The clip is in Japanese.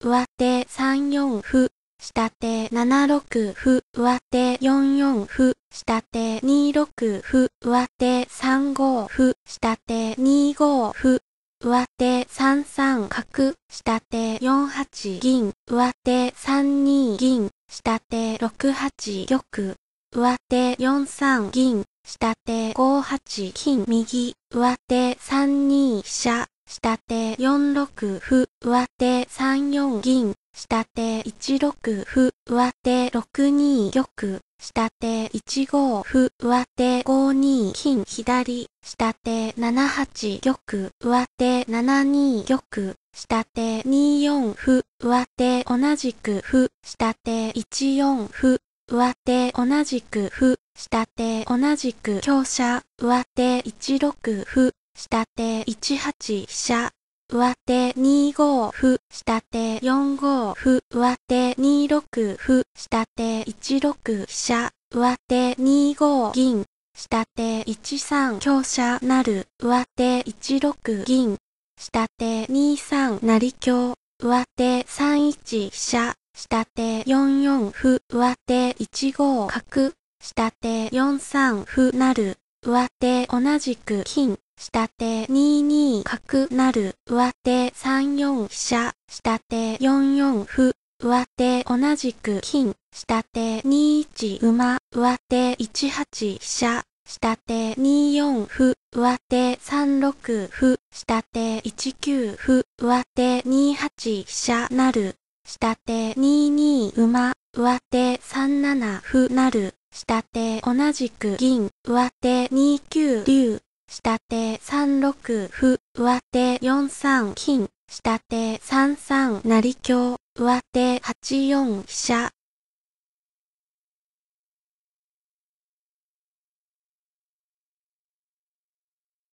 上手3四歩、下手7六歩、上手4四歩、下手2六歩、上手3五歩、下手2五歩、上手3三角、下手4八銀、上手3二銀、下手6八玉、上手4三銀、下手5八金右、上手3二飛車、下手4六歩、上手3四銀、下手1六歩、上手6二玉、下手1五歩、上手5二金、左、下手7八玉、上手7二玉、下手2四歩、上手同じく歩、下手1四歩、上手同じく歩、下手同じく強者、上手1六歩、下手1八飛車、上手2五歩、下手4五歩、上手2六歩、下手1六飛車、上手2五銀、下手1三強者なる、上手1六銀、下手2三成強、上手3一飛車、下手4四歩、上手1五角、下手4三歩なる、上手同じく金、下手2二角なる、上手3四飛車、下手4四歩、上手同じく金、下手2一馬、上手1八飛車、下手2四歩、上手3六歩、下手1九歩、上手2八飛車なる、下手2二馬、上手3七歩なる、下手同じく銀、上手2九竜、下手3六歩、上手4三金、下手3三成香、上手8四飛車。